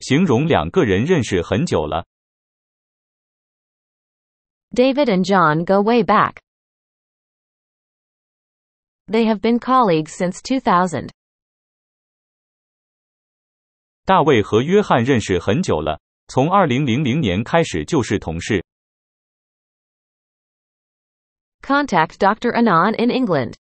形容两个人认识很久了。David and John go way back. They have been colleagues since 2000. John 认识很久了，从2000年开始就是同事。Contact Dr. Anand in England.